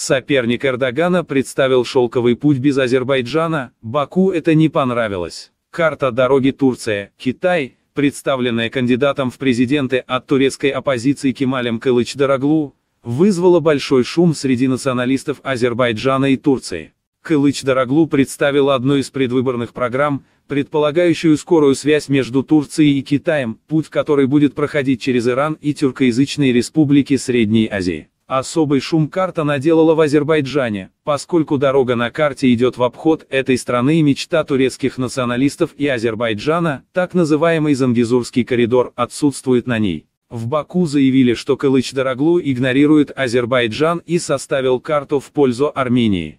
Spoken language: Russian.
Соперник Эрдогана представил шелковый путь без Азербайджана, Баку это не понравилось. Карта дороги Турция, Китай, представленная кандидатом в президенты от турецкой оппозиции Кемалем Кылыч-Дороглу, вызвала большой шум среди националистов Азербайджана и Турции. Кылыч-Дороглу представил одну из предвыборных программ, предполагающую скорую связь между Турцией и Китаем, путь который будет проходить через Иран и тюркоязычные республики Средней Азии. Особый шум карта наделала в Азербайджане, поскольку дорога на карте идет в обход этой страны и мечта турецких националистов и Азербайджана, так называемый Зангизурский коридор, отсутствует на ней. В Баку заявили, что Кылыч-Дороглу игнорирует Азербайджан и составил карту в пользу Армении.